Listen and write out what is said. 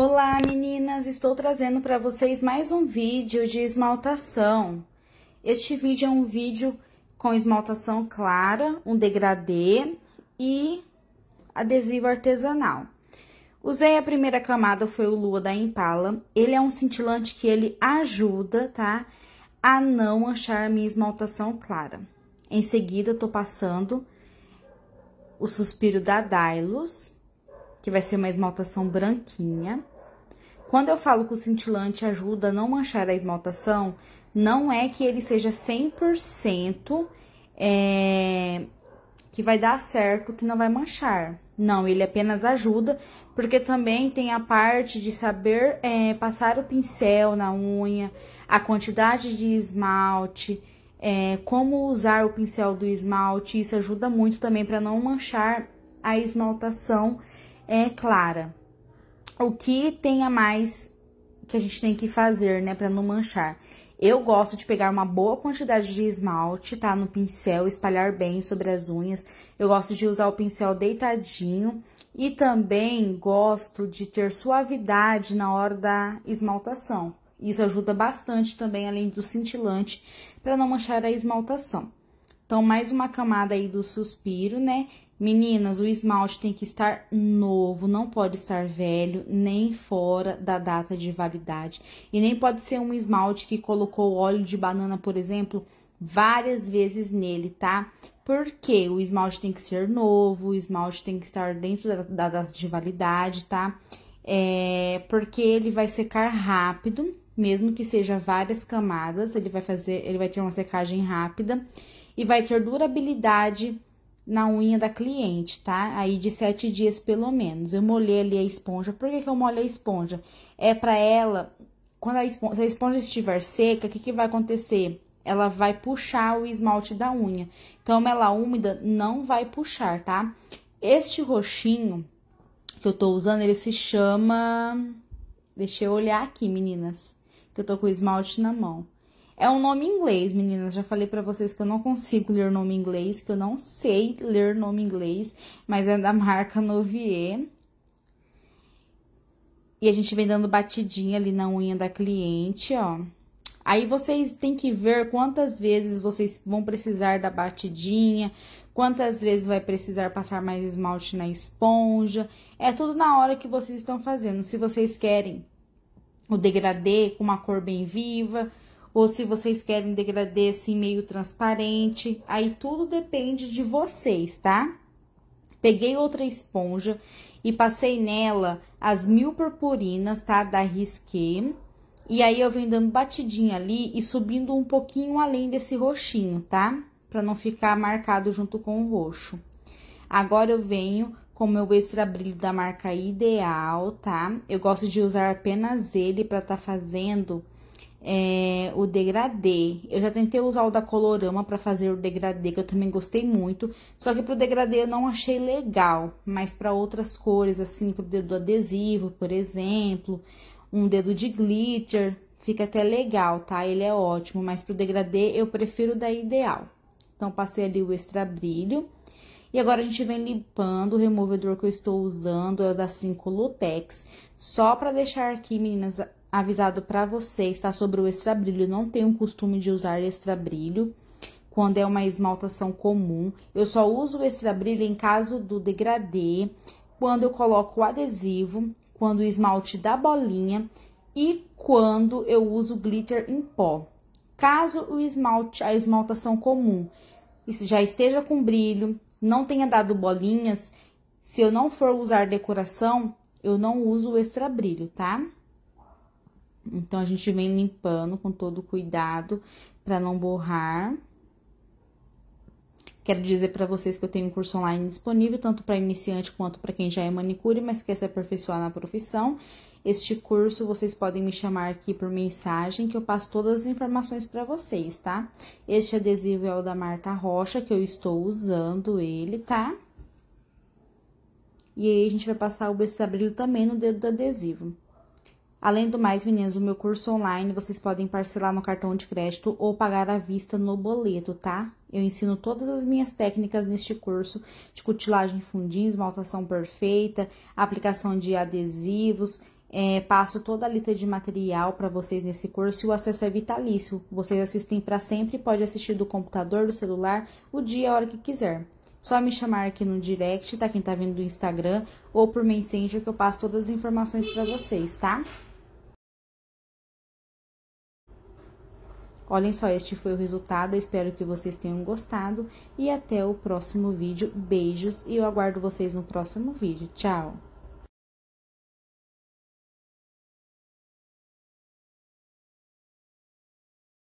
Olá meninas, estou trazendo para vocês mais um vídeo de esmaltação. Este vídeo é um vídeo com esmaltação clara, um degradê e adesivo artesanal. Usei a primeira camada, foi o Lua da Impala. Ele é um cintilante que ele ajuda, tá? A não achar minha esmaltação clara. Em seguida, tô passando o Suspiro da Dailos que vai ser uma esmaltação branquinha. Quando eu falo que o cintilante ajuda a não manchar a esmaltação, não é que ele seja 100% é, que vai dar certo, que não vai manchar. Não, ele apenas ajuda, porque também tem a parte de saber é, passar o pincel na unha, a quantidade de esmalte, é, como usar o pincel do esmalte, isso ajuda muito também para não manchar a esmaltação é, clara. O que tem a mais que a gente tem que fazer, né, para não manchar? Eu gosto de pegar uma boa quantidade de esmalte, tá? No pincel, espalhar bem sobre as unhas. Eu gosto de usar o pincel deitadinho. E também gosto de ter suavidade na hora da esmaltação. Isso ajuda bastante também, além do cintilante, para não manchar a esmaltação. Então, mais uma camada aí do suspiro, né? Meninas, o esmalte tem que estar novo, não pode estar velho, nem fora da data de validade. E nem pode ser um esmalte que colocou óleo de banana, por exemplo, várias vezes nele, tá? Porque o esmalte tem que ser novo, o esmalte tem que estar dentro da, da data de validade, tá? É, porque ele vai secar rápido, mesmo que seja várias camadas, ele vai fazer, ele vai ter uma secagem rápida e vai ter durabilidade na unha da cliente, tá? Aí de sete dias pelo menos. Eu molhei ali a esponja. Por que, que eu molho a esponja? É para ela, quando a esponja, se a esponja estiver seca, o que, que vai acontecer? Ela vai puxar o esmalte da unha. Então, ela é úmida não vai puxar, tá? Este roxinho que eu tô usando, ele se chama... Deixa eu olhar aqui, meninas, que eu tô com o esmalte na mão. É um nome inglês, meninas. Já falei para vocês que eu não consigo ler nome inglês, que eu não sei ler nome inglês, mas é da marca Novier. E a gente vem dando batidinha ali na unha da cliente, ó. Aí vocês têm que ver quantas vezes vocês vão precisar da batidinha, quantas vezes vai precisar passar mais esmalte na esponja. É tudo na hora que vocês estão fazendo. Se vocês querem o degradê com uma cor bem viva, ou se vocês querem degradê assim meio transparente, aí tudo depende de vocês, tá? Peguei outra esponja e passei nela as mil purpurinas, tá? Da Risqué. E aí eu venho dando batidinha ali e subindo um pouquinho além desse roxinho, tá? Pra não ficar marcado junto com o roxo. Agora eu venho com meu extra brilho da marca Ideal, tá? Eu gosto de usar apenas ele pra tá fazendo é, o degradê. Eu já tentei usar o da Colorama para fazer o degradê, que eu também gostei muito. Só que pro degradê eu não achei legal, mas para outras cores, assim, pro dedo adesivo, por exemplo, um dedo de glitter, fica até legal, tá? Ele é ótimo, mas pro degradê eu prefiro da Ideal. Então, passei ali o extra brilho. E agora a gente vem limpando o removedor que eu estou usando, é o da 5 Lutex, só para deixar aqui, meninas, avisado para você está sobre o extra brilho. Eu não tenho costume de usar extra brilho quando é uma esmaltação comum. Eu só uso o extra brilho em caso do degradê, quando eu coloco o adesivo, quando o esmalte dá bolinha e quando eu uso glitter em pó. Caso o esmalte, a esmaltação comum já esteja com brilho, não tenha dado bolinhas, se eu não for usar decoração, eu não uso o extra brilho, tá? Então, a gente vem limpando com todo cuidado para não borrar. Quero dizer para vocês que eu tenho um curso online disponível, tanto para iniciante quanto para quem já é manicure, mas quer se aperfeiçoar na profissão. Este curso vocês podem me chamar aqui por mensagem, que eu passo todas as informações para vocês, tá? Este adesivo é o da Marta Rocha, que eu estou usando ele, tá? E aí, a gente vai passar o brilho também no dedo do adesivo. Além do mais, meninas, o meu curso online vocês podem parcelar no cartão de crédito ou pagar à vista no boleto, tá? Eu ensino todas as minhas técnicas neste curso de cutilagem fundinho, esmaltação perfeita, aplicação de adesivos, é, passo toda a lista de material para vocês nesse curso e o acesso é vitalício. Vocês assistem para sempre, pode assistir do computador, do celular, o dia, a hora que quiser. Só me chamar aqui no direct, tá? Quem tá vindo do Instagram ou por Messenger que eu passo todas as informações para vocês, tá? Olhem só, este foi o resultado. espero que vocês tenham gostado e até o próximo vídeo. Beijos e eu aguardo vocês no próximo vídeo. Tchau!